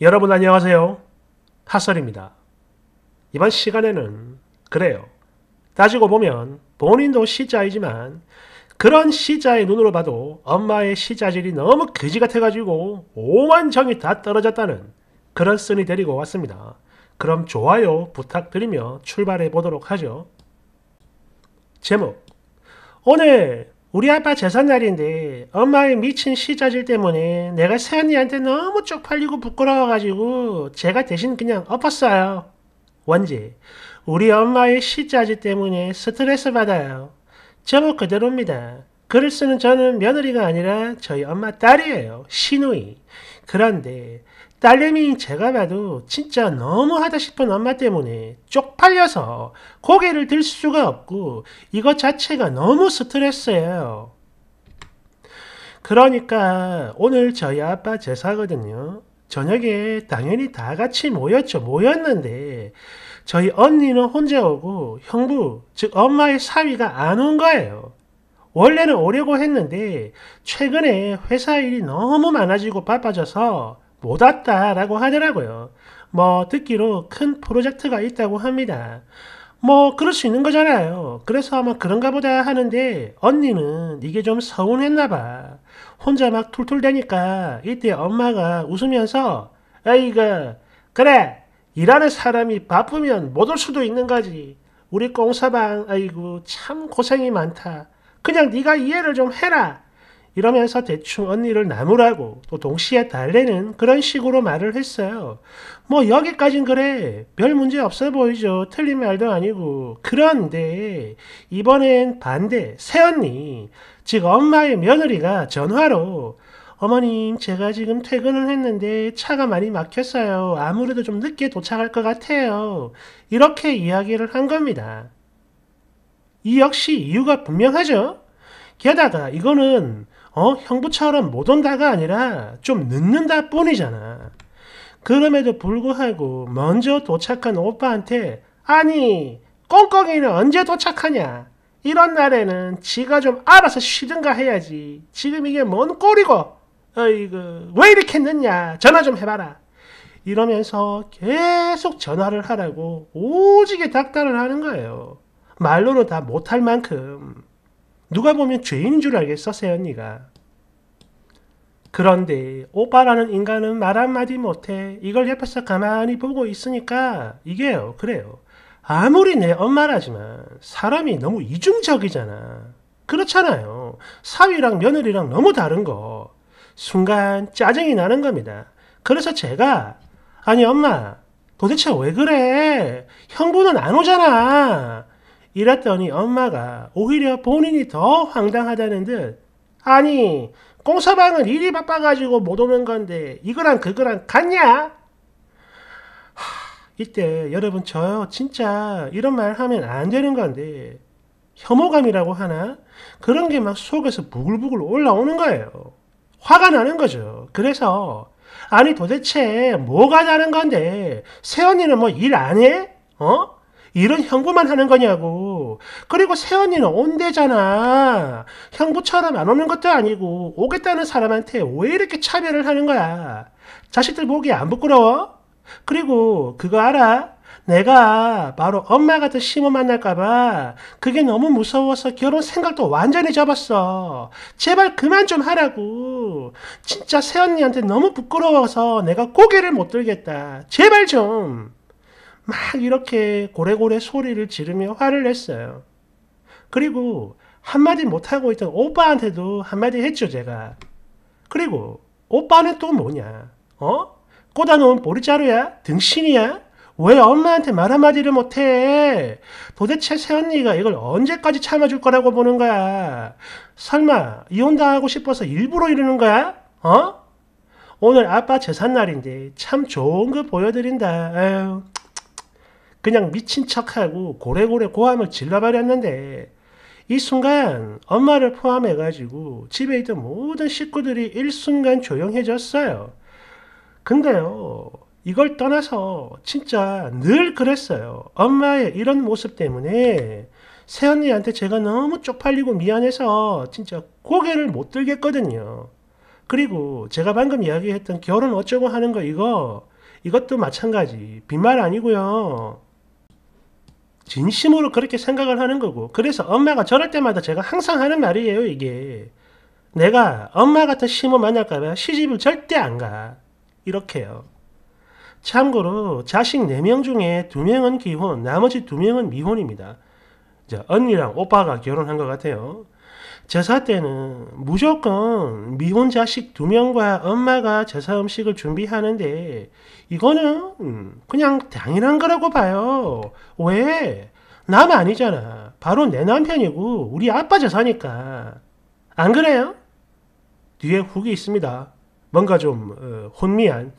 여러분 안녕하세요. 하설입니다. 이번 시간에는 그래요. 따지고 보면 본인도 시자이지만 그런 시자의 눈으로 봐도 엄마의 시자질이 너무 그지 같아가지고 오만정이 다 떨어졌다는 그런 쓴이 데리고 왔습니다. 그럼 좋아요 부탁드리며 출발해 보도록 하죠. 제목 오늘 우리 아빠 제삿날인데 엄마의 미친 시자질 때문에 내가 새언니한테 너무 쪽팔리고 부끄러워가지고 제가 대신 그냥 엎었어요. 원지, 우리 엄마의 시자질 때문에 스트레스 받아요. 저목 그대로입니다. 글을 쓰는 저는 며느리가 아니라 저희 엄마 딸이에요. 시누이. 그런데 딸내미 제가 봐도 진짜 너무하다 싶은 엄마 때문에 쪽팔려서 고개를 들 수가 없고 이것 자체가 너무 스트레스예요. 그러니까 오늘 저희 아빠 제사거든요. 저녁에 당연히 다 같이 모였죠. 모였는데 저희 언니는 혼자 오고 형부, 즉 엄마의 사위가 안 온 거예요. 원래는 오려고 했는데 최근에 회사 일이 너무 많아지고 바빠져서 못 왔다라고 하더라고요. 뭐 듣기로 큰 프로젝트가 있다고 합니다. 뭐 그럴 수 있는 거잖아요. 그래서 아마 그런가 보다 하는데 언니는 이게 좀 서운했나 봐. 혼자 막 툴툴대니까 이때 엄마가 웃으면서 아이가 그래 일하는 사람이 바쁘면 못 올 수도 있는 거지. 우리 꽁사방 아이고 참 고생이 많다. 그냥 네가 이해를 좀 해라. 이러면서 대충 언니를 나무라고 또 동시에 달래는 그런 식으로 말을 했어요. 뭐 여기까진 그래. 별 문제 없어 보이죠. 틀린 말도 아니고. 그런데 이번엔 반대 새언니 즉 엄마의 며느리가 전화로 어머님, 제가 지금 퇴근을 했는데 차가 많이 막혔어요. 아무래도 좀 늦게 도착할 것 같아요. 이렇게 이야기를 한 겁니다. 이 역시 이유가 분명하죠? 게다가 이거는 어? 형부처럼 못 온다가 아니라 좀 늦는다 뿐이잖아. 그럼에도 불구하고 먼저 도착한 오빠한테 아니 꽁꽁이는 언제 도착하냐 이런 날에는 지가 좀 알아서 쉬든가 해야지 지금 이게 뭔 꼴이고 어이구 왜 이렇게 늦냐 전화 좀 해봐라 이러면서 계속 전화를 하라고 오지게 닥달을 하는 거예요 말로는 다 못할 만큼 누가 보면 죄인인 줄 알겠어 세연이가 그런데 오빠라는 인간은 말 한마디 못해 이걸 옆에서 가만히 보고 있으니까 이게요 그래요 아무리 내 엄마라지만 사람이 너무 이중적이잖아 그렇잖아요 사위랑 며느리랑 너무 다른 거 순간 짜증이 나는 겁니다 그래서 제가 아니 엄마 도대체 왜 그래 형부는 안 오잖아 이랬더니 엄마가 오히려 본인이 더 황당하다는 듯 아니 공사방은 일이 바빠가지고 못 오는 건데 이거랑 그거랑 같냐? 하, 이때 여러분 저요 진짜 이런 말 하면 안 되는 건데 혐오감이라고 하나? 그런 게 막 속에서 부글부글 올라오는 거예요. 화가 나는 거죠. 그래서 아니 도대체 뭐가 다른 건데 새 언니는 뭐 일 안 해? 어? 이런 형부만 하는 거냐고. 그리고 새언니는 온대잖아. 형부처럼 안 오는 것도 아니고 오겠다는 사람한테 왜 이렇게 차별을 하는 거야. 자식들 보기안 부끄러워? 그리고 그거 알아? 내가 바로 엄마 같은 시모 만날까봐 그게 너무 무서워서 결혼 생각도 완전히 접었어. 제발 그만 좀 하라고. 진짜 새언니한테 너무 부끄러워서 내가 고개를 못 들겠다. 제발 좀. 막 이렇게 고래고래 소리를 지르며 화를 냈어요. 그리고 한마디 못하고 있던 오빠한테도 한마디 했죠, 제가. 그리고 오빠는 또 뭐냐? 어? 꽂아놓은 보리자루야? 등신이야? 왜 엄마한테 말 한마디를 못해? 도대체 새언니가 이걸 언제까지 참아줄 거라고 보는 거야? 설마 이혼당하고 싶어서 일부러 이러는 거야? 어? 오늘 아빠 재산날인데 참 좋은 거 보여드린다. 에휴. 그냥 미친 척하고 고래고래 고함을 질러버렸는데 이 순간 엄마를 포함해가지고 집에 있던 모든 식구들이 일순간 조용해졌어요. 근데요, 이걸 떠나서 진짜 늘 그랬어요. 엄마의 이런 모습 때문에 새언니한테 제가 너무 쪽팔리고 미안해서 진짜 고개를 못 들겠거든요. 그리고 제가 방금 이야기했던 결혼 어쩌고 하는 거 이거, 이것도 마찬가지. 빈말 아니고요. 진심으로 그렇게 생각을 하는 거고 그래서 엄마가 저럴 때마다 제가 항상 하는 말이에요 이게 내가 엄마 같은 시모 만날까봐 시집을 절대 안 가 이렇게요 참고로 자식 4명 중에 2명은 기혼 나머지 2명은 미혼입니다 자, 언니랑 오빠가 결혼한 것 같아요 제사 때는 무조건 미혼 자식 두 명과 엄마가 제사 음식을 준비하는데 이거는 그냥 당연한 거라고 봐요. 왜? 남 아니잖아. 바로 내 남편이고 우리 아빠 제사니까. 안 그래요? 뒤에 훅이 있습니다. 뭔가 좀 어, 혼미한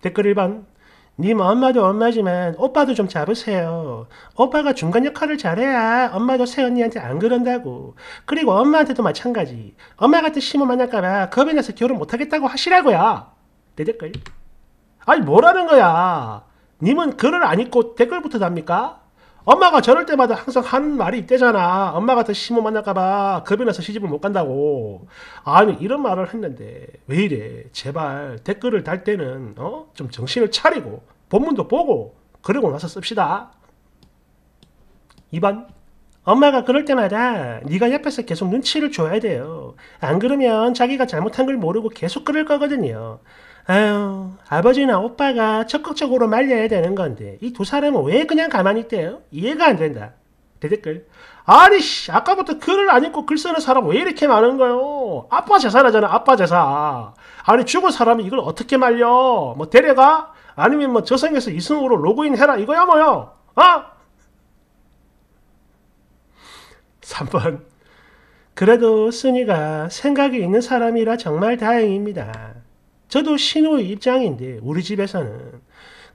댓글 일반 님 네 엄마도 엄마지만 오빠도 좀 잡으세요. 오빠가 중간 역할을 잘해야 엄마도 새언니한테 안 그런다고. 그리고 엄마한테도 마찬가지. 엄마 같은 시모 만날까봐 겁이 나서 결혼 못하겠다고 하시라고요. 내 댓글. 아니 뭐라는 거야. 님은 글을 안 읽고 댓글부터 답니까? 엄마가 저럴 때마다 항상 하는 말이 있대잖아. 엄마 가더 시모 만날까봐 겁이 나서 시집을 못 간다고. 아니 이런 말을 했는데 왜 이래? 제발 댓글을 달 때는 어? 좀 정신을 차리고 본문도 보고 그러고 나서 씁시다. 2번 엄마가 그럴 때마다 네가 옆에서 계속 눈치를 줘야 돼요. 안 그러면 자기가 잘못한 걸 모르고 계속 그럴 거거든요. 아유 아버지나 오빠가 적극적으로 말려야 되는 건데 이 두 사람은 왜 그냥 가만히 있대요? 이해가 안 된다. 대댓글 아니 씨 아까부터 글을 안 읽고 글 쓰는 사람 왜 이렇게 많은 거요? 아빠 제사라잖아 아빠 제사. 아니 죽은 사람이 이걸 어떻게 말려? 뭐 데려가? 아니면 뭐 저승에서 이승으로 로그인 해라 이거야 뭐요? 어? 3번 그래도 순이가 생각이 있는 사람이라 정말 다행입니다. 저도 신우의 입장인데 우리 집에서는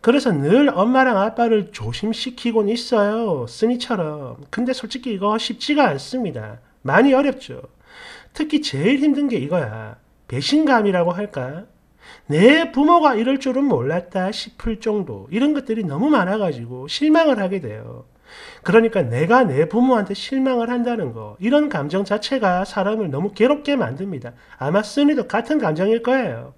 그래서 늘 엄마랑 아빠를 조심시키곤 있어요. 쓰니처럼. 근데 솔직히 이거 쉽지가 않습니다. 많이 어렵죠. 특히 제일 힘든 게 이거야. 배신감이라고 할까? 내 부모가 이럴 줄은 몰랐다 싶을 정도 이런 것들이 너무 많아가지고 실망을 하게 돼요. 그러니까 내가 내 부모한테 실망을 한다는 거 이런 감정 자체가 사람을 너무 괴롭게 만듭니다. 아마 쓰니도 같은 감정일 거예요.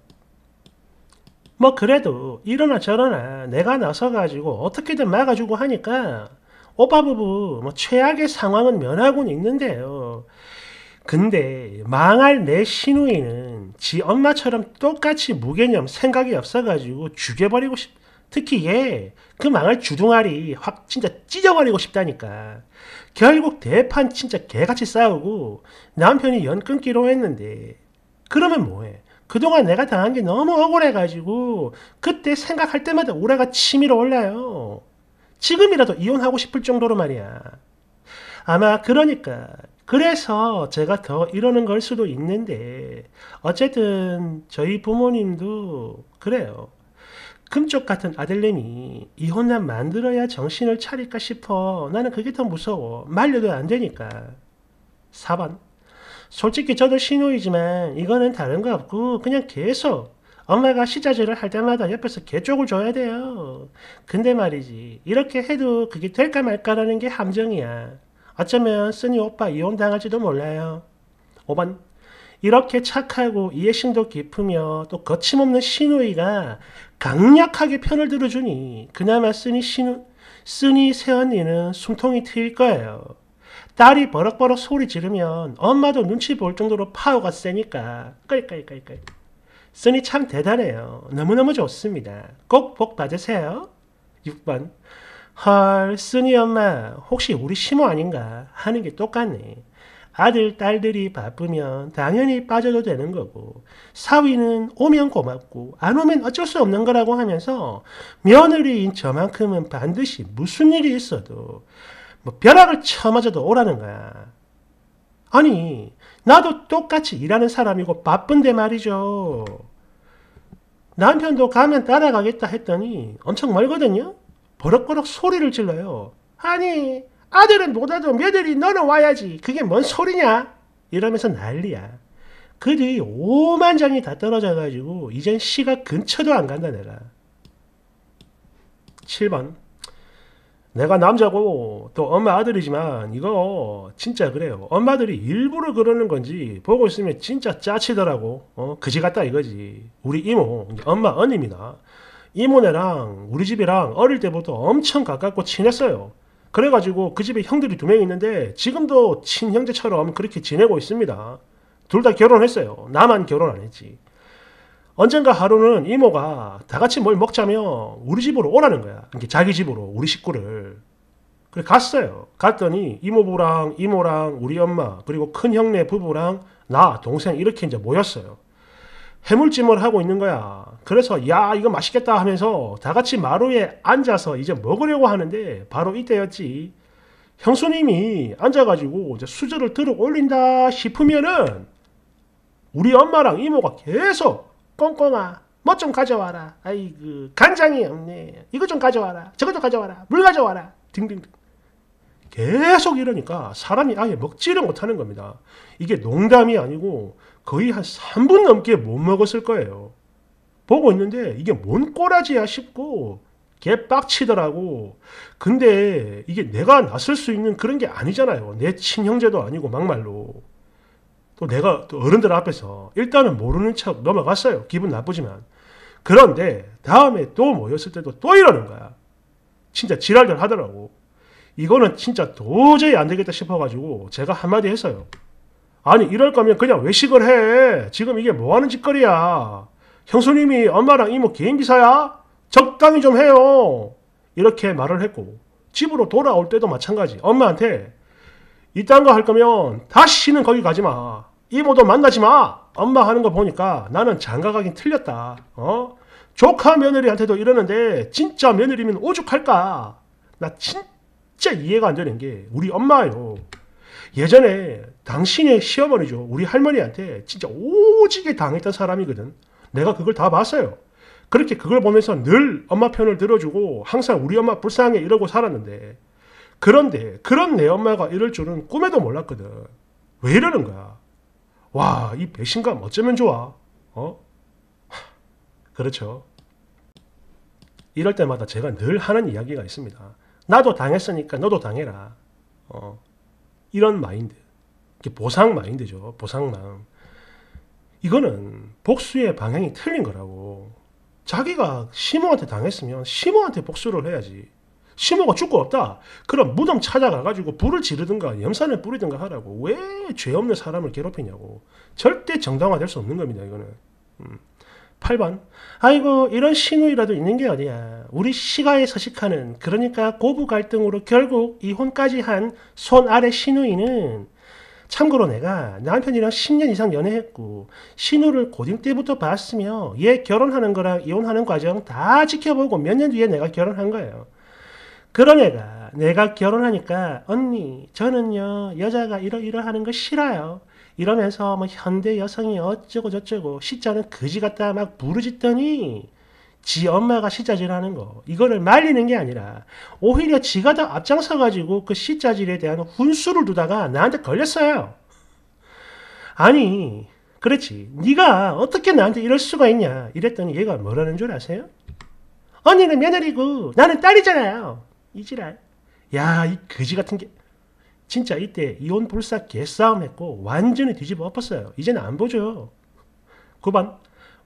뭐 그래도 이러나 저러나 내가 나서가지고 어떻게든 막아주고 하니까 오빠 부부 뭐 최악의 상황은 면하고는 있는데요. 근데 망할 내 시누이는 지 엄마처럼 똑같이 무개념 생각이 없어가지고 죽여버리고 싶 특히 얘 그 망할 주둥아리 확 진짜 찢어버리고 싶다니까 결국 대판 진짜 개같이 싸우고 남편이 연 끊기로 했는데 그러면 뭐해 그동안 내가 당한 게 너무 억울해가지고 그때 생각할 때마다 오라가 치밀어 올라요. 지금이라도 이혼하고 싶을 정도로 말이야. 아마 그러니까 그래서 제가 더 이러는 걸 수도 있는데 어쨌든 저희 부모님도 그래요. 금쪽 같은 아들님이 이혼남 만들어야 정신을 차릴까 싶어. 나는 그게 더 무서워. 말려도 안 되니까. 4번 솔직히 저도 신우이지만 이거는 다른 거 없고 그냥 계속 엄마가 시자질을 할 때마다 옆에서 개쪽을 줘야 돼요. 근데 말이지 이렇게 해도 그게 될까 말까라는 게 함정이야. 어쩌면 쓰니 오빠 이혼당할지도 몰라요. 5번 이렇게 착하고 이해심도 깊으며 또 거침없는 신우이가 강력하게 편을 들어주니 그나마 쓰니 신우 쓰니 새언니는 숨통이 트일 거예요. 딸이 버럭버럭 소리 지르면 엄마도 눈치 볼 정도로 파워가 세니까. 끌끌끌끌. 쓰니 참 대단해요. 너무너무 좋습니다. 꼭 복 받으세요. 6번. 헐, 쓰니 엄마, 혹시 우리 시모 아닌가? 하는 게 똑같네. 아들, 딸들이 바쁘면 당연히 빠져도 되는 거고, 사위는 오면 고맙고, 안 오면 어쩔 수 없는 거라고 하면서, 며느리인 저만큼은 반드시 무슨 일이 있어도, 뭐 벼락을 쳐맞아도 오라는 거야. 아니, 나도 똑같이 일하는 사람이고 바쁜데 말이죠. 남편도 가면 따라가겠다 했더니 엄청 멀거든요. 버럭버럭 소리를 질러요. 아니, 아들은 못 와도 며느리 너는 와야지. 그게 뭔 소리냐? 이러면서 난리야. 그뒤 5만 장이 다 떨어져가지고 이젠 시가 근처도 안 간다 내가. 7번 내가 남자고 또 엄마 아들이지만 이거 진짜 그래요. 엄마들이 일부러 그러는 건지 보고 있으면 진짜 짜치더라고. 어, 그지 같다 이거지. 우리 이모, 엄마 언니입니다. 이모네랑 우리 집이랑 어릴 때부터 엄청 가깝고 친했어요. 그래가지고 그 집에 형들이 두 명 있는데 지금도 친형제처럼 그렇게 지내고 있습니다. 둘 다 결혼했어요. 나만 결혼 안 했지. 언젠가 하루는 이모가 다 같이 뭘 먹자며 우리 집으로 오라는 거야. 이게 자기 집으로 우리 식구를. 그래 갔어요. 갔더니 이모부랑 이모랑 우리 엄마 그리고 큰 형네 부부랑 나 동생 이렇게 이제 모였어요. 해물찜을 하고 있는 거야. 그래서 야 이거 맛있겠다 하면서 다 같이 마루에 앉아서 이제 먹으려고 하는데 바로 이때였지. 형수님이 앉아가지고 이제 수저를 들어 올린다 싶으면은 우리 엄마랑 이모가 계속 꼼꼼아 뭐 좀 가져와라 아이그 간장이 없네 이거 좀 가져와라 저거 좀 가져와라 물 가져와라 등등등 계속 이러니까 사람이 아예 먹지를 못하는 겁니다 이게 농담이 아니고 거의 한 3분 넘게 못 먹었을 거예요 보고 있는데 이게 뭔 꼬라지야 싶고 개빡치더라고. 근데 이게 내가 나설 수 있는 그런 게 아니잖아요. 내 친형제도 아니고 막말로. 또 내가 또 어른들 앞에서 일단은 모르는 척 넘어갔어요. 기분 나쁘지만. 그런데 다음에 또 모였을 때도 또 이러는 거야. 진짜 지랄들 하더라고. 이거는 진짜 도저히 안 되겠다 싶어가지고 제가 한마디 했어요. 아니 이럴 거면 그냥 외식을 해. 지금 이게 뭐하는 짓거리야. 형수님이 엄마랑 이모 개인기사야? 적당히 좀 해요. 이렇게 말을 했고 집으로 돌아올 때도 마찬가지. 엄마한테 이딴 거 할 거면 다시는 거기 가지 마. 이모도 만나지 마. 엄마 하는 거 보니까 나는 장가 가긴 틀렸다. 어? 조카 며느리한테도 이러는데 진짜 며느리면 오죽할까? 나 진짜 이해가 안 되는 게 우리 엄마요. 예 예전에 당신의 시어머니죠. 우리 할머니한테 진짜 오지게 당했던 사람이거든. 내가 그걸 다 봤어요. 그렇게 그걸 보면서 늘 엄마 편을 들어주고 항상 우리 엄마 불쌍해 이러고 살았는데 그런데 그런 내 엄마가 이럴 줄은 꿈에도 몰랐거든. 왜 이러는 거야? 와, 이 배신감 어쩌면 좋아. 어? 그렇죠. 이럴 때마다 제가 늘 하는 이야기가 있습니다. 나도 당했으니까 너도 당해라. 어. 이런 마인드. 이게 보상 마인드죠. 보상 마음. 이거는 복수의 방향이 틀린 거라고. 자기가 시모한테 당했으면 시모한테 복수를 해야지. 심호가 죽고 없다. 그럼 무덤 찾아가가지고 불을 지르든가 염산을 뿌리든가 하라고. 왜 죄 없는 사람을 괴롭히냐고. 절대 정당화될 수 없는 겁니다, 이거는. 음. 8번. 아이고, 이런 신우이라도 있는 게 어디야. 우리 시가에 서식하는, 그러니까 고부 갈등으로 결국 이혼까지 한 손 아래 신우이는 참고로 내가 남편이랑 10년 이상 연애했고 신우를 고딩 때부터 봤으며 얘 결혼하는 거랑 이혼하는 과정 다 지켜보고 몇 년 뒤에 내가 결혼한 거예요. 그런 애가 내가 결혼하니까 언니 저는요 여자가 이러이러하는 거 싫어요. 이러면서 뭐 현대 여성이 어쩌고 저쩌고 시자는 거지 같다 막 부르짖더니 지 엄마가 시자질하는 거 이거를 말리는 게 아니라 오히려 지가 더 앞장서 가지고 그 시자질에 대한 훈수를 두다가 나한테 걸렸어요. 아니 그렇지 네가 어떻게 나한테 이럴 수가 있냐 이랬더니 얘가 뭐라는 줄 아세요? 언니는 며느리고 나는 딸이잖아요. 이지랄. 야, 이 거지 같은 게. 진짜 이때 이혼 불사 개싸움 했고 완전히 뒤집어 엎었어요. 이제는 안 보죠. 9번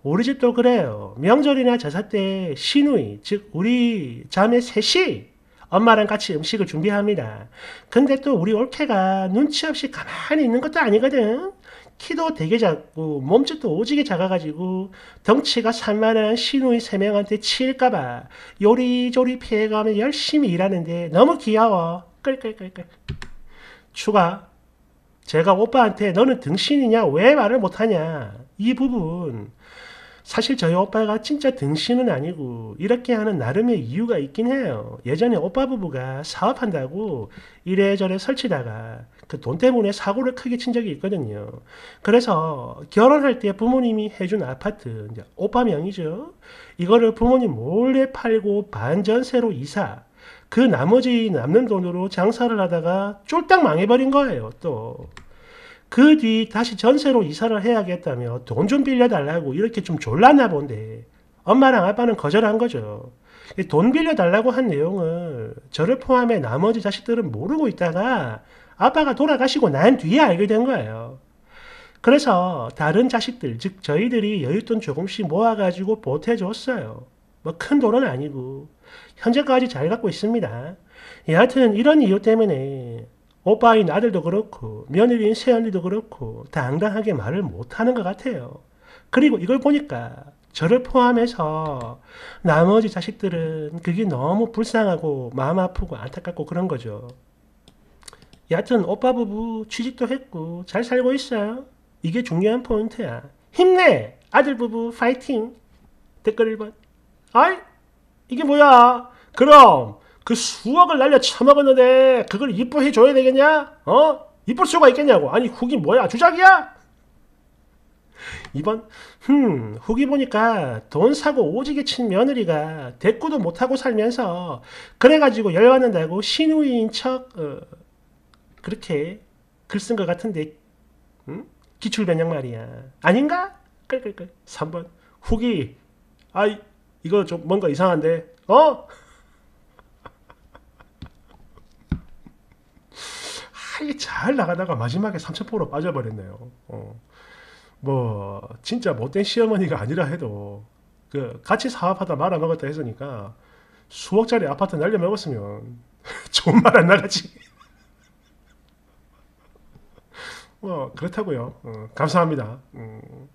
우리 집도 그래요. 명절이나 제사 때 시누이, 즉 우리 자매 셋이 엄마랑 같이 음식을 준비합니다. 근데 또 우리 올케가 눈치 없이 가만히 있는 것도 아니거든. 키도 되게 작고 몸집도 오지게 작아가지고 덩치가 산만한 신우이 세 명한테 치일까봐 요리조리 피해가며 열심히 일하는데 너무 귀여워. 끌끌끌끌. 추가. 제가 오빠한테 너는 등신이냐 왜 말을 못하냐 이 부분 사실 저희 오빠가 진짜 등신은 아니고 이렇게 하는 나름의 이유가 있긴 해요. 예전에 오빠 부부가 사업한다고 이래저래 설치다가 그돈 때문에 사고를 크게 친 적이 있거든요. 그래서 결혼할 때 부모님이 해준 아파트, 이제 오빠 명이죠. 이거를 부모님 몰래 팔고 반전세로 이사, 그 나머지 남는 돈으로 장사를 하다가 쫄딱 망해버린 거예요, 또. 그 뒤 다시 전세로 이사를 해야겠다며 돈 좀 빌려달라고 이렇게 좀 졸랐나 본데 엄마랑 아빠는 거절한 거죠. 돈 빌려달라고 한 내용을 저를 포함해 나머지 자식들은 모르고 있다가 아빠가 돌아가시고 난 뒤에 알게 된 거예요. 그래서 다른 자식들, 즉 저희들이 여윳돈 조금씩 모아가지고 보태줬어요. 뭐 큰 돈은 아니고 현재까지 잘 갖고 있습니다. 여하튼 이런 이유 때문에 오빠인 아들도 그렇고 며느리인 새언니도 그렇고 당당하게 말을 못하는 것 같아요. 그리고 이걸 보니까 저를 포함해서 나머지 자식들은 그게 너무 불쌍하고 마음 아프고 안타깝고 그런 거죠. 여하튼 오빠 부부 취직도 했고 잘 살고 있어요. 이게 중요한 포인트야. 힘내! 아들 부부 파이팅! 댓글 1번. 아이? 이게 뭐야? 그럼 그 수억을 날려 처먹었는데 그걸 이뻐해 줘야 되겠냐? 어? 이쁠 수가 있겠냐고. 아니 후기 뭐야? 주작이야? 2번 흠 후기 보니까 돈 사고 오지게 친 며느리가 대꾸도 못하고 살면서 그래가지고 열받는다고 신우이인 척 어, 그렇게 글 쓴 것 같은데 응? 기출 변형 말이야. 아닌가? 끌끌끌. 3번 후기. 아 이거 좀 뭔가 이상한데. 어? 아, 잘 나가다가 마지막에 3천포로 빠져버렸네요. 어. 뭐 진짜 못된 시어머니가 아니라 해도 그 같이 사업하다 말아먹었다 했으니까 수억짜리 아파트 날려먹었으면 좋은 말안 나가지. 뭐 그렇다고요. 어, 감사합니다. 음.